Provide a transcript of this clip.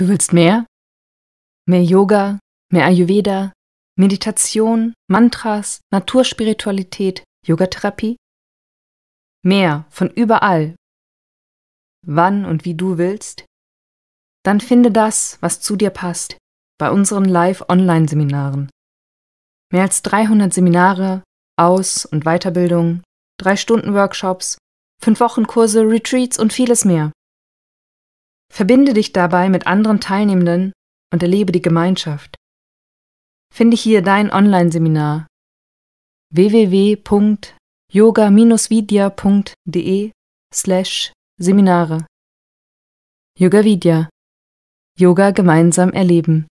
Du willst mehr? Mehr Yoga, mehr Ayurveda, Meditation, Mantras, Naturspiritualität, Yogatherapie? Mehr von überall, wann und wie du willst? Dann finde das, was zu dir passt, bei unseren Live-Online-Seminaren. Mehr als 300 Seminare, Aus- und Weiterbildung, 3-Stunden-Workshops, 5-Wochen-Kurse, Retreats und vieles mehr. Verbinde dich dabei mit anderen Teilnehmenden und erlebe die Gemeinschaft. Finde hier dein Online-Seminar www.yoga-vidya.de slash Seminare Yoga Vidya Yoga gemeinsam erleben